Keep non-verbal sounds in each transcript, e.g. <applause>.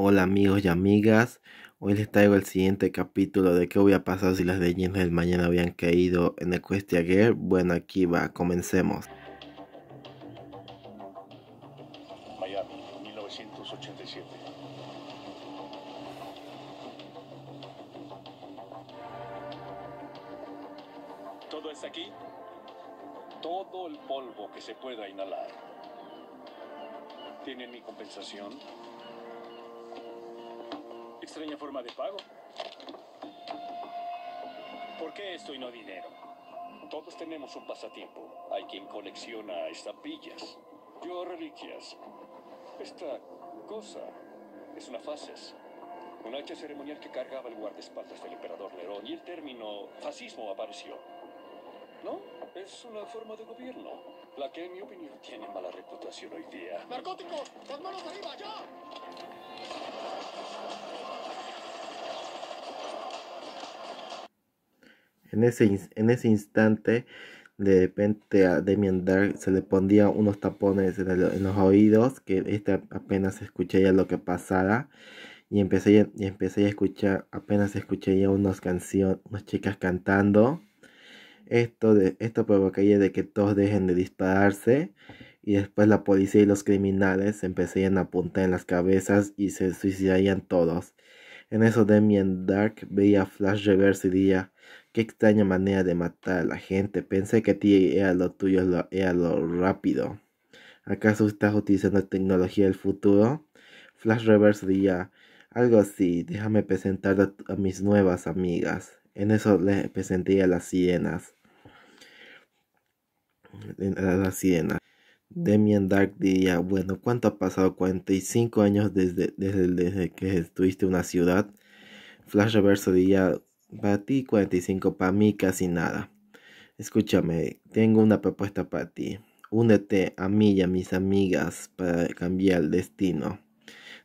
Hola amigos y amigas, hoy les traigo el siguiente capítulo de qué voy a pasar si las leyendas del mañana habían caído en Equestria Girl. Bueno, aquí va, comencemos. Miami, 1987. Todo es aquí, todo el polvo que se pueda inhalar. Tiene mi compensación? Extraña forma de pago. ¿Por qué esto y no dinero? Todos tenemos un pasatiempo. Hay quien colecciona estampillas. Yo reliquias. Esta cosa es una fases. Un hacha ceremonial que cargaba el guardaespaldas del emperador Nerón y el término fascismo apareció. ¿No? Es una forma de gobierno, la que en mi opinión tiene mala reputación hoy día. ¡Narcóticos! ¡Las manos arriba, ya! En ese, instante, de repente a mi Dark se le pondía unos tapones en, los oídos, que este apenas escuché ya lo que pasara. Y empecé, y a escuchar, apenas escuché unas canciones, unas chicas cantando. Esto, de, esto provocaría de que todos dejen de dispararse y después la policía y los criminales empezarían a apuntar en las cabezas y se suicidarían todos. En eso Demian Dark veía Flash Reverse y diría, qué extraña manera de matar a la gente, pensé que a ti era lo tuyo, era lo rápido. ¿Acaso estás utilizando tecnología del futuro? Flash Reverse diría, algo así, déjame presentar a, mis nuevas amigas. En eso le presenté a las sirenas. A las sirenas. Demian Dark diría, bueno, ¿cuánto ha pasado? 45 años desde, desde, que estuviste en una ciudad. Flash Reverso diría, para ti 45, para mí casi nada. Escúchame, tengo una propuesta para ti. Únete a mí y a mis amigas para cambiar el destino.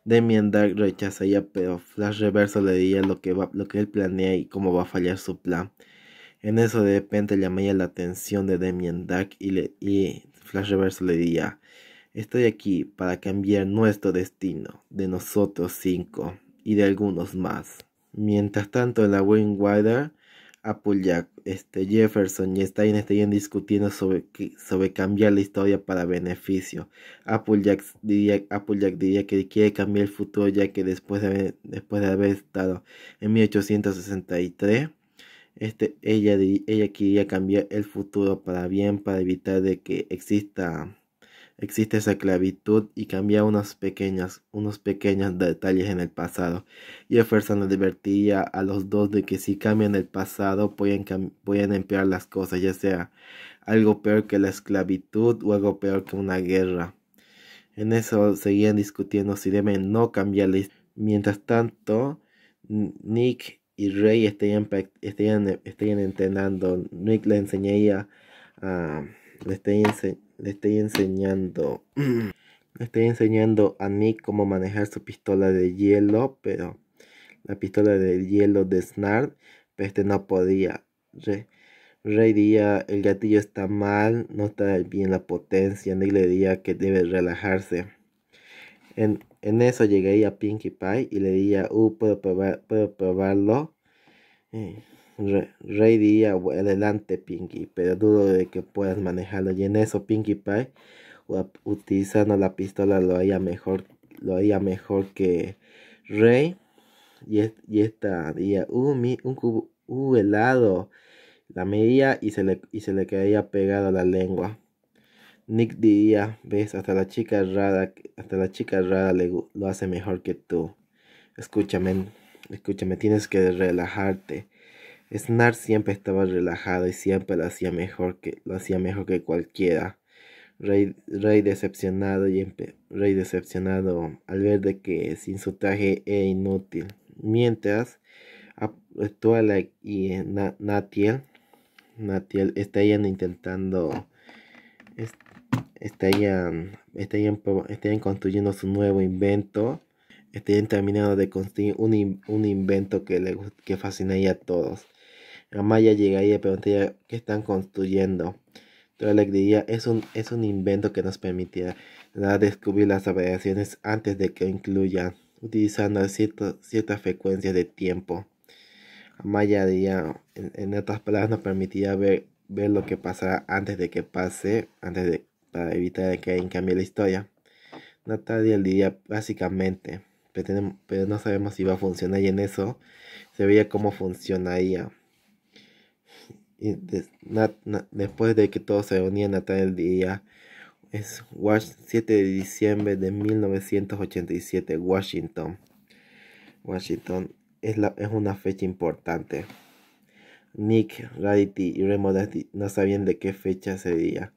Demian Dark rechazaría, pero Flash Reverso le diría lo que, lo que él planea y cómo va a fallar su plan. En eso de repente llamaría la atención de Demian Dark y, le, y Flash Reverso le diría, estoy aquí para cambiar nuestro destino, de nosotros cinco y de algunos más. Mientras tanto, la Wayne Wider, Applejack, este, Jefferson y Stein estarían discutiendo sobre, sobre cambiar la historia para beneficio. Applejack diría, diría que quiere cambiar el futuro ya que después de haber estado en 1863, este, ella, quería cambiar el futuro para bien para evitar de que exista, esa esclavitud y cambiar unos pequeños, unos detalles en el pasado. Y fuerza nos advertía a los dos de que si cambian el pasado pueden, empeorar las cosas, ya sea algo peor que la esclavitud o algo peor que una guerra. En eso seguían discutiendo si deben no cambiar la Mientras tanto, Nick y Rey estén estén entrenando. Nick le enseñé a. Le estoy, le estoy enseñando. <clears throat> Le estoy enseñando a Nick cómo manejar su pistola de hielo, pero la pistola de hielo de Snart, pero este no podía. Rey, Rey diría, el gatillo está mal, no está bien la potencia, Nick le diría que debe relajarse. En, en eso llegué a Pinkie Pie y le dije, uh, puedo, probar, puedo probarlo. Eh, rey diría, adelante Pinkie, pero dudo de que puedas manejarlo. Y en eso Pinkie Pie, utilizando la pistola, lo haría mejor, lo mejor que Rey. Y, esta diría, uh, un cubo, uh, helado. La medía y se le, y se le quedaría pegado a la lengua. Nick diría, ves, hasta la chica rara, hasta la chica rara lo hace mejor que tú. Escúchame, escúchame, tienes que relajarte. Snar siempre estaba relajado y siempre lo hacía mejor que, lo hacía mejor que cualquiera. Rey, Rey, decepcionado y Rey decepcionado al ver de que sin su traje Es inútil. Mientras, Twilight y eh, Natiel, Natiel estarían intentando este, estarían, construyendo su nuevo invento, estarían terminando de construir un, invento que, le, fascinaría a todos. Amaya llegaría y preguntaría qué están construyendo. pero le diría, es un, es un invento que nos permitirá descubrir las variaciones antes de que incluyan, utilizando ciertas cierta frecuencias de tiempo. Amaya diría, en, otras palabras, nos permitía ver, ver lo que pasará antes de que pase, antes de para evitar que alguien cambie la historia. Natalia el diría básicamente, pero, no sabemos si va a funcionar y en eso se veía cómo funcionaría. después de que todos se reunían, Natalia diría, es 7 de diciembre de 1987, Washington. Washington es, es una fecha importante. Nick, Rarity y Remo no sabían de qué fecha sería.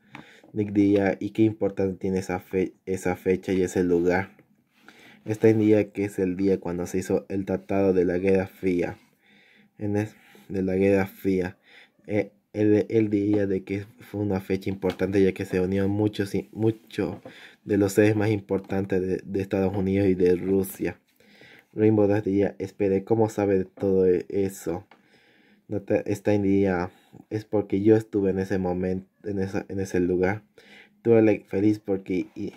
Nick día y qué importante tiene esa, esa fecha y ese lugar. Este día que es el día cuando se hizo el Tratado de la Guerra Fría. En de la Guerra Fría. Eh, el, día de que fue una fecha importante ya que se unieron muchos, muchos de los seres más importantes de, Estados Unidos y de Rusia. Rainbow Dash día, espere, ¿cómo sabe todo e-, eso? No está en día, es porque yo estuve en ese momento en, ese lugar. Tú feliz porque y,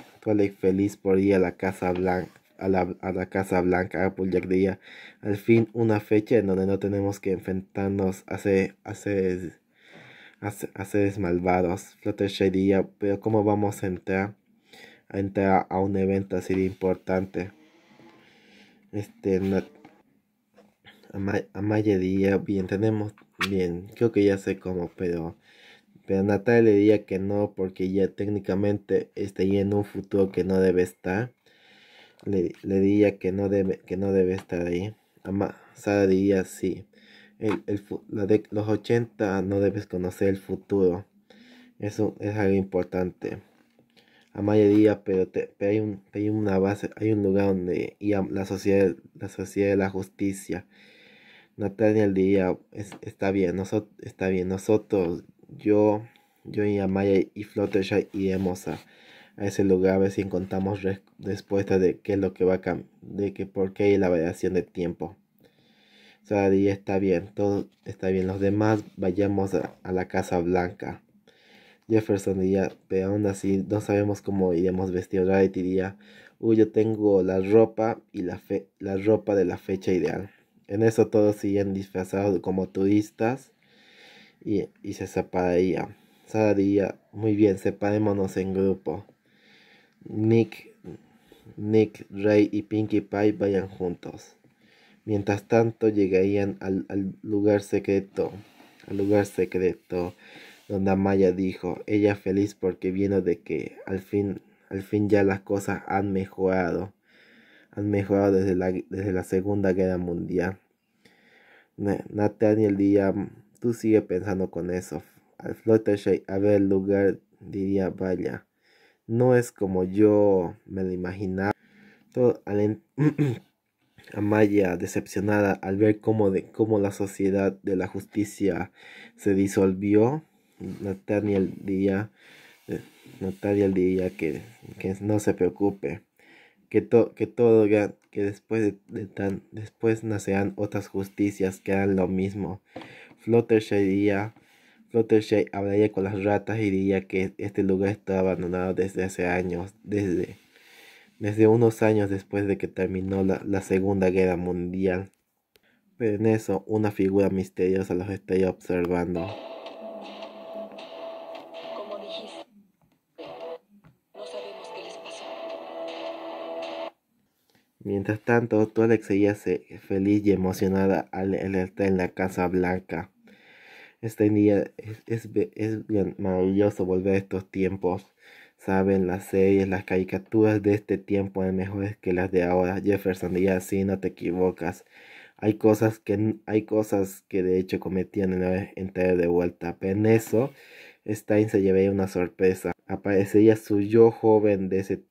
feliz por ir a la Casa Blanca. A la, a la Casa Blanca, Applejack día. Al fin, una fecha en donde no tenemos que enfrentarnos a seres, a malvados. pero ¿cómo vamos a entrar? A entrar a un evento así de importante. Este, a, ma, a bien, tenemos, bien, creo que ya sé cómo, pero pero Natalia le diría que no porque ya técnicamente ahí en un futuro que no debe estar. Le, diría que no, debe, que no debe estar ahí. Ama, Sara diría sí. El, los 80 no debes conocer el futuro. Eso es algo importante. Amaya diría, pero, te, pero hay, un, hay, una base, hay un lugar donde y la, sociedad, la sociedad de la justicia. Natalia diría, está bien, nosotros, está bien, nosotros yo, yo y Amaya y Fluttershy iremos a, ese lugar a ver si encontramos de qué es lo que va a cambiar, de por qué hay la variación de tiempo. O sea, está bien, todo está bien. Los demás vayamos a, la Casa Blanca. Jefferson diría, pero aún así no sabemos cómo iremos vestidos. Rarity diría, uy, yo tengo la ropa y la, la ropa de la fecha ideal. En eso todos siguen disfrazados como turistas y, y se separaría. Sara diría, muy bien, separémonos en grupo. Nick, Nick, Ray y Pinkie Pie vayan juntos. Mientras tanto llegarían al, al lugar secreto, al lugar secreto, donde Amaya dijo, ella feliz porque vino de que al fin, al fin ya las cosas han mejorado, han mejorado desde la, desde la Segunda Guerra Mundial. Nathaniel día Tú sigue pensando con eso. Al Fluttershy a ver el lugar diría, vaya, no es como yo me lo imaginaba. Todo, <clears throat> Amaya, decepcionada al ver cómo, de, cómo la sociedad de la justicia se disolvió, Nathaniel diría, eh, Nathaniel diría que, que, no se preocupe, que, que todo, que después, de, tan, después nacerán otras justicias que harán lo mismo. Fluttershy diría, Fluttershy hablaría con las ratas y diría que este lugar está abandonado desde hace años, desde, desde unos años después de que terminó la, la Segunda Guerra Mundial. Pero en eso, una figura misteriosa los estaría observando. Mientras tanto, tú seguía feliz y emocionada al, estar en la Casa Blanca. Este día es, maravilloso volver a estos tiempos. Saben, las series, las caricaturas de este tiempo son mejores que las de ahora. Jefferson y sí, no te equivocas. Hay cosas que, hay cosas que de hecho cometían en la de vuelta. Pero en eso, Stein se llevaría una sorpresa. Aparecería su yo joven de ese tiempo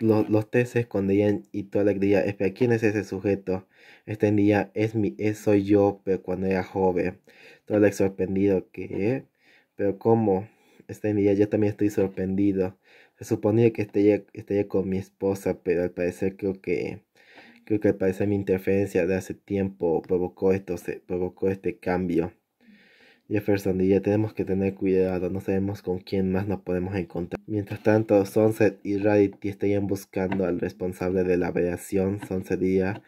los, los T cuando escondían y Tolek diría, espera, ¿quién es ese sujeto? Este día es mi, soy yo, pero cuando era joven. todo Tolek sorprendido, que Pero ¿cómo? Este día yo también estoy sorprendido. Se suponía que estaría, estaría con mi esposa, pero al parecer creo que, creo que al parecer mi interferencia de hace tiempo provocó esto, se, provocó este cambio. Jefferson y ya tenemos que tener cuidado, no sabemos con quién más nos podemos encontrar. Mientras tanto, Sunset y Radity estarían buscando al responsable de la Sunset sunset,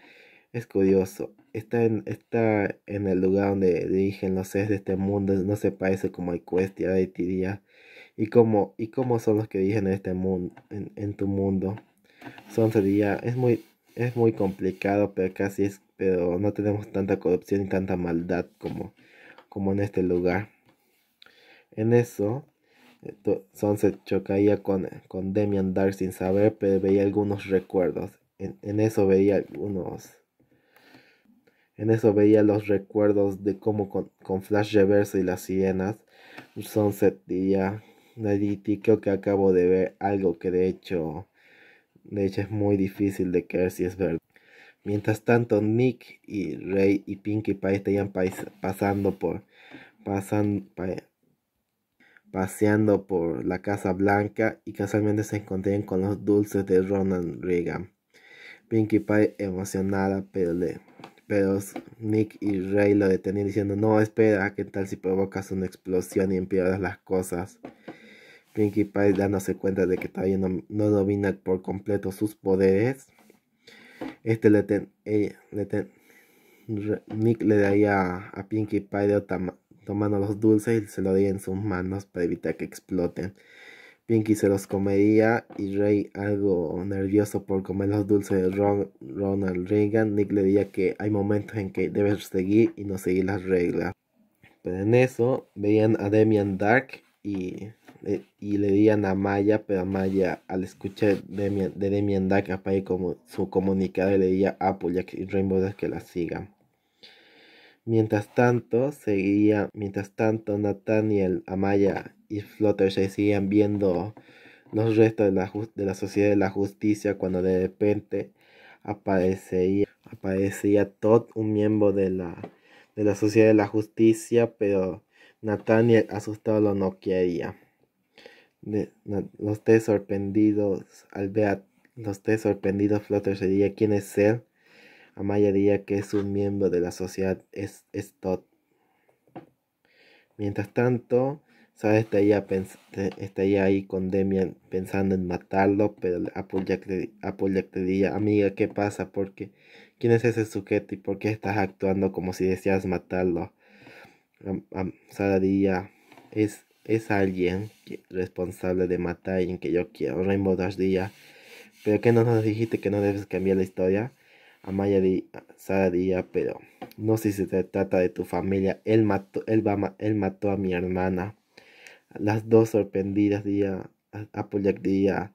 Es curioso, está en, está en el lugar donde dirigen los seres de este mundo, no se parece como Quest y Radity diría. ¿Y cómo, ¿Y cómo son los que dirigen este en este mundo, en, tu mundo? Sunset día es muy, es muy complicado, pero casi es, pero no tenemos tanta corrupción y tanta maldad como como en este lugar. En eso, Sunset chocaía con, con Demian Dark sin saber, pero veía algunos recuerdos. En, eso veía algunos. En eso veía los recuerdos de cómo con, Flash Reverso y las sirenas, Sunset diría, Naditi, creo que acabo de ver algo que de hecho, de hecho es muy difícil de creer si es verdad. Mientras tanto, Nick y Ray y Pinkie Pie estarían pasando por, pasan, paseando por la Casa Blanca y casualmente se encontrarían con los dulces de Ronald Reagan. Pinkie Pie emocionada, pero, pero Nick y Ray lo detenían diciendo, no, espera, ¿qué tal si provocas una explosión y empeoras las cosas? Pinkie Pie dándose cuenta de que todavía no domina por completo sus poderes este le, eh, Nick le daría a Pinky Pie tomando los dulces y se lo daría en sus manos para evitar que exploten. Pinky se los comería y Rey, algo nervioso por comer los dulces de Ronald Reagan, Nick le diría que hay momentos en que debes seguir y no seguir las reglas. Pero en eso veían a Demian Dark y y le digan a Maya, pero Maya al escuchar de, de Demian para como su comunicado y le diría a ah, pues, Apple y Rainbow Dash que la sigan. Mientras tanto, seguía, mientras tanto Nathaniel, Amaya y Fluttershy seguían viendo los restos de la, sociedad de la justicia cuando de repente aparecía aparecía Todd, un miembro de la, de la sociedad de la justicia, pero Nathaniel asustado lo no quería no, los tres sorprendidos al ver los tres sorprendidos Flutter se diría quién es él. Amaya diría que es un miembro de la sociedad es, Todd. Mientras tanto, Sara estaría, ahí con Demian pensando en matarlo, pero Applejack te diría, amiga, ¿qué pasa? Porque ¿Quién es ese sujeto y por qué estás actuando como si deseas matarlo? Sara diría, es es alguien responsable de matar a alguien que yo quiero, Rainbow Dash Día. Pero que no nos dijiste que no debes cambiar la historia. Amaya Día, Sara Día, pero no sé si se trata de tu familia. Él mató, él, mató a mi hermana. Las dos sorprendidas Día, Applejack Día.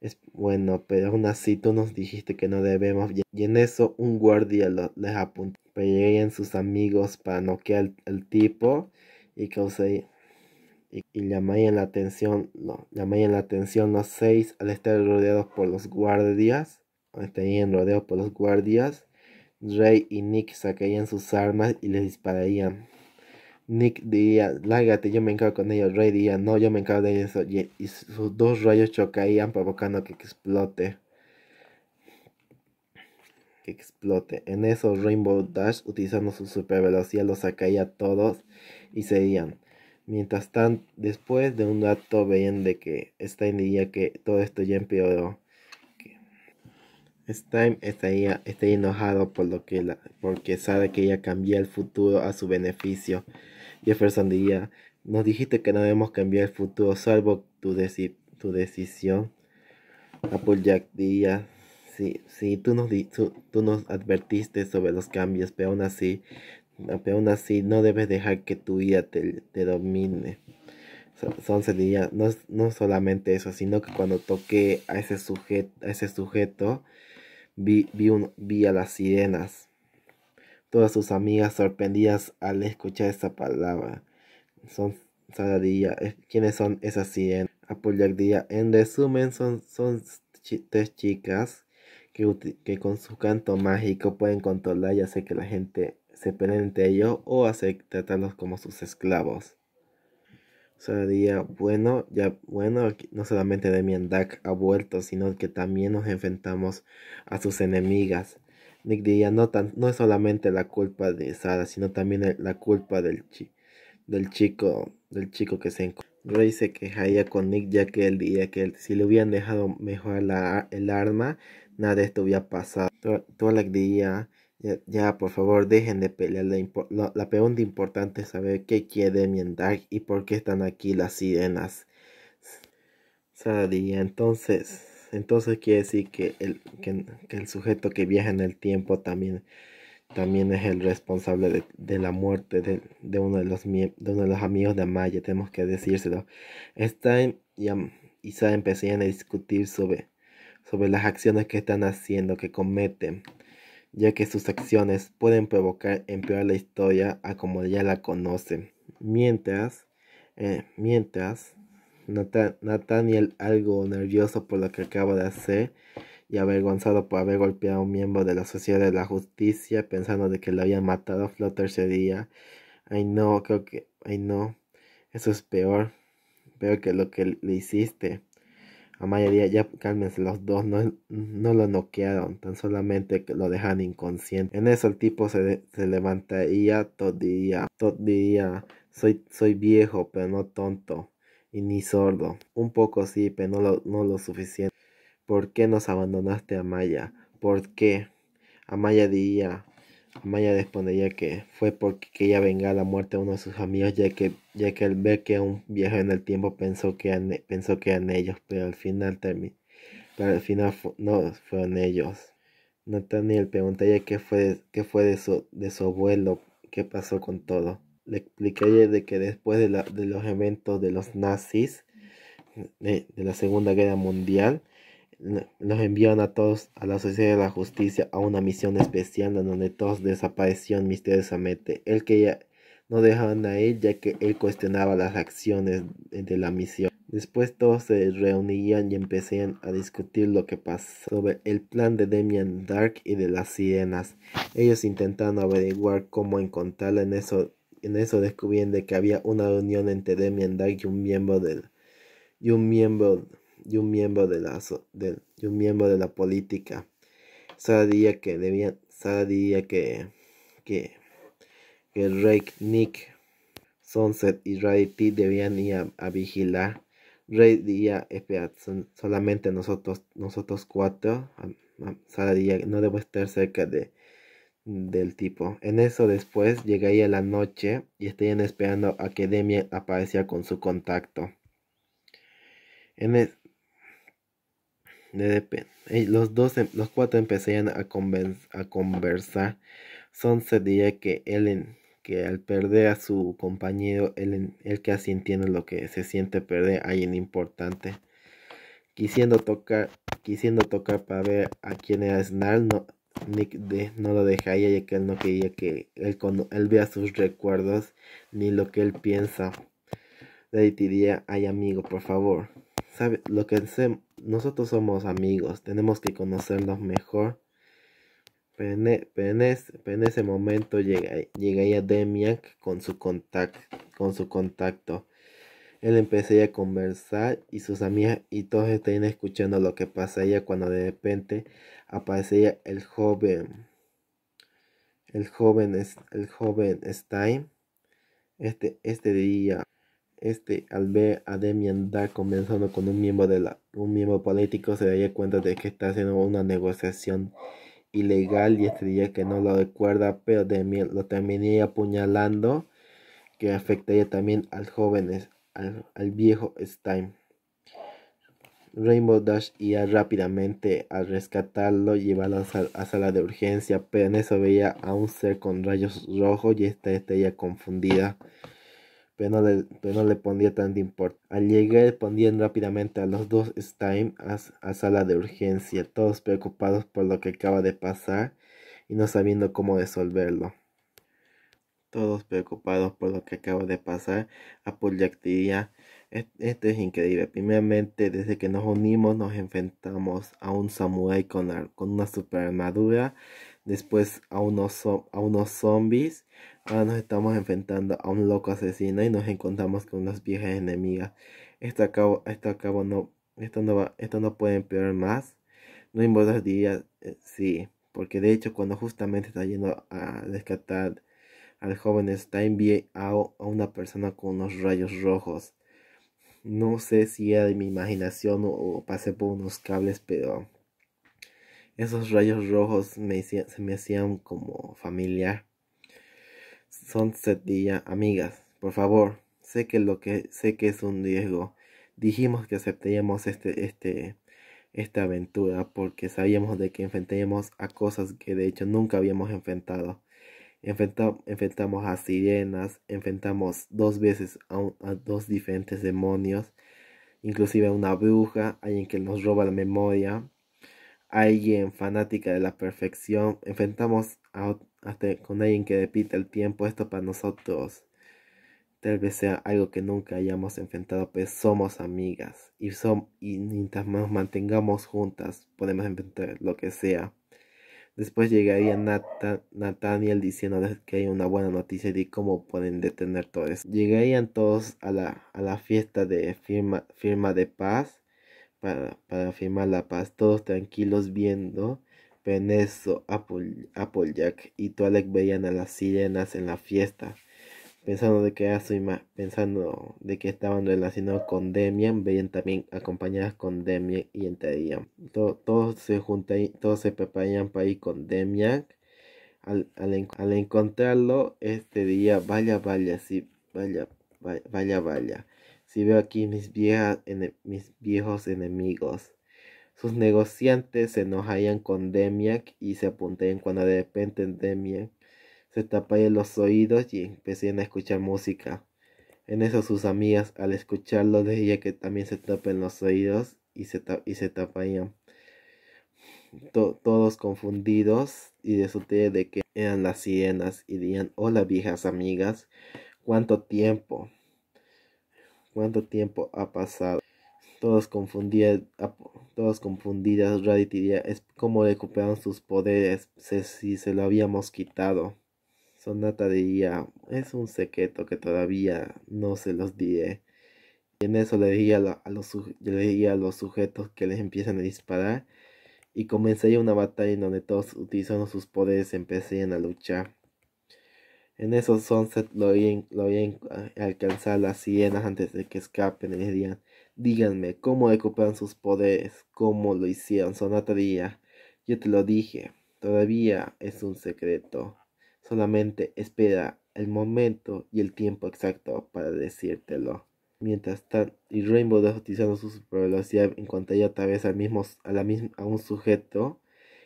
Es bueno, pero aún así tú nos dijiste que no debemos. Y en eso un guardia les apuntó. Pero sus amigos para noquear al, tipo y causé y, y llamarían la atención, no, la atención los seis al estar rodeados por los guardias, al estarían rodeados por los guardias, Rey y Nick sacarían sus armas y les dispararían. Nick diría, lágate, yo me encargo con ellos. Rey diría, no, yo me encargo de eso. Y, sus dos rayos chocaían provocando que explote. Que explote. En eso Rainbow Dash, utilizando su super velocidad, los sacaría a todos y se iban Mientras tanto, después de un dato, veían de que Stein diría que todo esto ya empeoró. Stein está enojado por lo que la, porque sabe que ella cambia el futuro a su beneficio. Jefferson diría, nos dijiste que no debemos cambiar el futuro salvo tu, deci tu decisión. Applejack diría, sí, sí, tú nos, tú, tú nos advertiste sobre los cambios, pero aún así pero aún así, no debes dejar que tu vida te, domine. Son no, no solamente eso, sino que cuando toqué a ese sujeto, a ese sujeto vi, a las sirenas. Todas sus amigas sorprendidas al escuchar esa palabra. Son ¿Quiénes son esas sirenas? día En resumen, son, son tres chicas que, que, con su canto mágico pueden controlar y hacer que la gente se peleen entre ellos o hace tratarlos como sus esclavos. diría. bueno, ya bueno, no solamente Demian Duck ha vuelto, sino que también nos enfrentamos a sus enemigas. Nick diría, no, no es solamente la culpa de Sara, sino también la culpa del, chico del chico que se encontró. Ray se quejaría con Nick ya que él diría que si le hubieran dejado mejor el arma, nada de esto hubiera pasado. la día ya, por favor, dejen de pelear. La, pregunta importante es saber qué quiere Miendark y por qué están aquí las sirenas. Sadie, entonces, entonces quiere decir que el, que, el, sujeto que viaja en el tiempo también, también es el responsable de, la muerte de, de, uno de, los, de los amigos de Amaya. Tenemos que decírselo. Stein y, ya empezarían a discutir sobre, sobre las acciones que están haciendo, que cometen ya que sus acciones pueden provocar empeorar la historia a como ya la conocen. Mientras, eh, mientras Nathaniel, algo nervioso por lo que acaba de hacer y avergonzado por haber golpeado a un miembro de la Sociedad de la Justicia, pensando de que lo habían matado, tercer día. ay no, creo que, ay no, eso es peor, peor que lo que le hiciste. Amaya Díaz, ya cálmense los dos, no, no lo noquearon, tan solamente lo dejan inconsciente. En eso el tipo se, levantaría todo día, todo día. Soy, soy viejo, pero no tonto, y ni sordo. Un poco sí, pero no lo, suficiente. ¿Por qué nos abandonaste, Amaya? ¿Por qué? Amaya diría... Maya respondería que fue porque quería vengar la muerte a uno de sus amigos, ya que, ya que al ver que un viaje en el tiempo pensó que eran, pensó que ellos, pero al final, final no fueron ellos. Nathaniel preguntaría qué fue, qué fue de, su, de su abuelo, qué pasó con todo. Le explicaría de que después de, los eventos de los nazis, de la Segunda Guerra Mundial, los enviaron a todos a la Sociedad de la Justicia a una misión especial en donde todos desaparecieron misteriosamente. El que ya no dejaban a él ya que él cuestionaba las acciones de la misión. Después todos se reunían y empezaron a discutir lo que pasó sobre el plan de Demian Dark y de las sirenas. Ellos intentaron averiguar cómo encontrarla en eso, en eso descubrieron que había una reunión entre Demian Dark y un miembro del y un miembro y un miembro de la, de, un miembro de la política. Sara que debía Sara que, que, que Rake, Nick, Sunset y Rarity debían ir a, vigilar. Rey día solamente nosotros, nosotros cuatro. Sara no debo estar cerca de, del tipo. En eso después llegaría la noche y estarían esperando a que Demi apareciera con su contacto. En, los, dos, em, los cuatro empezarían a, conversar. Son se diría que Ellen, que al perder a su compañero, el él que así entiende lo que se siente perder a alguien importante. Quisiendo tocar, quisiendo tocar para ver a quién era Snarl, no, Nick de, no lo dejaría ya que él no quería que él, vea sus recuerdos ni lo que él piensa. Le diría, ay amigo, por favor, ¿sabes lo que hacemos? nosotros somos amigos, tenemos que conocernos mejor. Pero en, e, ese momento llega, llegaría Demian con su, con su contacto. Él empecé a conversar y sus amigas y todos estaban escuchando lo que pasaría cuando de repente aparecía el joven. El joven, el joven Stein. Este, este día. Este, al ver a Demian Dark comenzando con un miembro, de la, un miembro político, se daría cuenta de que está haciendo una negociación ilegal y este día que no lo recuerda, pero Demian lo terminaría apuñalando, que afectaría también al jóvenes, al, viejo Stein. Rainbow Dash iría rápidamente a rescatarlo y llevarlo a, sala de urgencia, pero en eso veía a un ser con rayos rojos y esta estaría confundida pero no le, pero no le pondría tanto Al llegar respondiendo rápidamente a los dos Stein a, sala de urgencia, todos preocupados por lo que acaba de pasar y no sabiendo cómo resolverlo. Todos preocupados por lo que acaba de pasar, a ya esto es increíble. Primeramente, desde que nos unimos, nos enfrentamos a un samurai con, con una super armadura después a unos, a unos zombies. Ahora nos estamos enfrentando a un loco asesino y nos encontramos con unas viejas enemigas. Esto acabo, esto acabo no, esto esto no puede empeorar más. No en buenos días, sí, porque de hecho cuando justamente está yendo a rescatar al joven está enviado a una persona con unos rayos rojos. No sé si era de mi imaginación o pasé por unos cables, pero esos rayos rojos se me hacían como familiar. Son setilla amigas, por favor, sé que lo que sé que es un riesgo. Dijimos que aceptaríamos este, este, esta aventura porque sabíamos de que enfrentaríamos a cosas que de hecho nunca habíamos enfrentado. enfrentamos a sirenas, enfrentamos dos veces a, a dos diferentes demonios, inclusive a una bruja, alguien que nos roba la memoria, alguien fanática de la perfección, enfrentamos con alguien que repita el tiempo. Esto para nosotros tal vez sea algo que nunca hayamos enfrentado, pero pues somos amigas y, son, y mientras nos mantengamos juntas podemos enfrentar lo que sea. Después llegaría Nathaniel diciendo que hay una buena noticia de cómo pueden detener todo eso. Llegarían todos a la, a la fiesta de firma, firma de paz para, firmar la paz, todos tranquilos viendo. Peneso Apple, Applejack y Toalek veían a las sirenas en la fiesta. Pensando de que, pensando de que estaban relacionados con Demian, veían también acompañadas con Demian y entrarían. todos, se juntan todos se preparan para ir con Demian. Al, al encontrarlo, este día, vaya, vaya, sí, vaya, Vaya, vaya, Si veo aquí mis, mis viejos enemigos. Sus negociantes se enojaban con Demiak y se apuntarían cuando de repente Demiak se en los oídos y empecían a escuchar música. En eso sus amigas al escucharlo decían que también se tapen los oídos y se, y se todos confundidos y de de que eran las sirenas y decían: hola viejas amigas ¿Cuánto tiempo? ¿Cuánto tiempo ha pasado? Todos, confundidas, todos confundidas, es como recuperaron sus poderes si se lo habíamos quitado. Sonata diría, es un secreto que todavía no se los diré. Y en eso le diría a, los, a los sujetos que les empiezan a disparar y comenzaría una batalla en donde todos utilizando sus poderes empezarían a luchar. En esos Sunset lo oyen, lo alcanzar las sirenas antes de que escapen y les díganme, ¿cómo recuperan sus poderes? ¿Cómo lo hicieron? Sonata día yo te lo dije, todavía es un secreto. Solamente espera el momento y el tiempo exacto para decírtelo. Mientras tanto, y Rainbow utilizando su velocidad en cuanto ella al mismo, a, un sujeto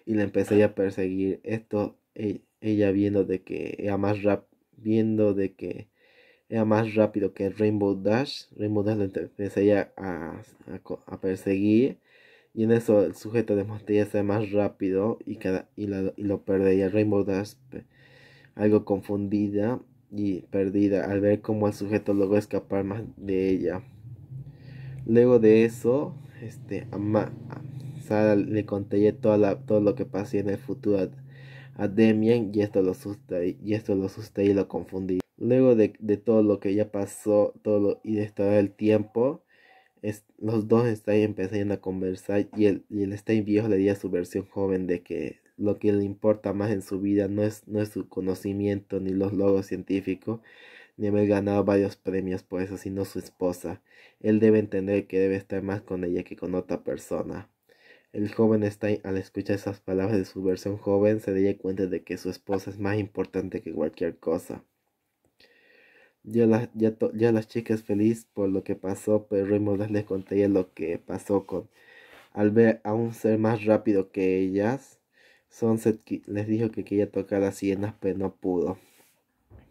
y le empecé a perseguir. Esto, eh, ella viendo de que era más rap viendo de que era más rápido que Rainbow Dash, Rainbow Dash lo empezaría a, perseguir y en eso el sujeto que sea más rápido y, cada, y, y lo perdía. Rainbow Dash algo confundida y perdida al ver cómo el sujeto logró escapar más de ella. Luego de eso, este, Sara le conté toda todo lo que pasaría en el futuro a Demian y esto lo asusta y, esto lo y lo confundí. Luego de, todo lo que ya pasó todo y de todo el tiempo, los dos están empezando a conversar y el, y Stein viejo le dio a su versión joven de que lo que le importa más en su vida no es, no es su conocimiento ni los logros científicos, ni haber ganado varios premios por eso, sino su esposa. Él debe entender que debe estar más con ella que con otra persona. El joven Stein, al escuchar esas palabras de su versión joven, se da cuenta de que su esposa es más importante que cualquier cosa. Ya la, ya, chica es feliz por lo que pasó, pero Raymond les contaría lo que pasó con. Al ver a un ser más rápido que ellas, Sunset les dijo que quería tocar las sienas, pero no pudo.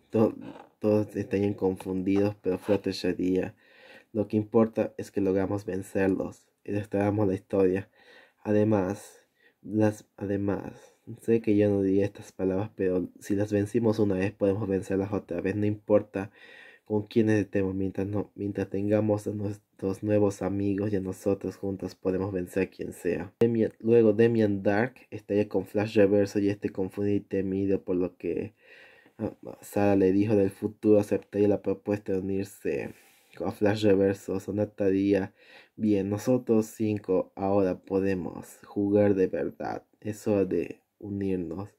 todos estarían confundidos, pero fue diría, día. Lo que importa es que logramos vencerlos y traemos la historia. Además, las, además, sé que yo no diría estas palabras, pero si las vencimos una vez podemos vencerlas otra vez, no importa con quiénes estemos, mientras, mientras tengamos a nuestros nuevos amigos y a nosotros juntos podemos vencer a quien sea. luego Demian Dark estaría con Flash Reverso y este confundido y temido por lo que ah, Sara le dijo del futuro aceptaría la propuesta de unirse a Flash Reverso. Sonata Día Bien, nosotros cinco ahora podemos jugar de verdad. eso hora de unirnos.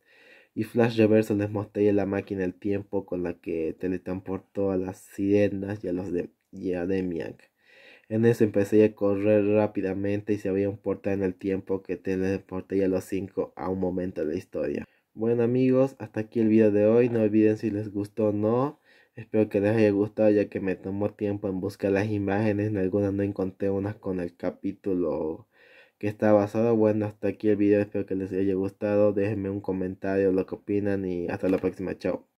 Y Flash Reverso les mostré la máquina del tiempo con la que teletransportó a las sirenas y a los de y En eso empecé a correr rápidamente y se había un portal en el tiempo que teletransportaría a los cinco a un momento de la historia. Bueno amigos, hasta aquí el video de hoy. No olviden si les gustó o no. Espero que les haya gustado ya que me tomó tiempo en buscar las imágenes. En algunas no encontré unas con el capítulo que está basado. Bueno, hasta aquí el video. Espero que les haya gustado. Déjenme un comentario lo que opinan y hasta la próxima. Chao.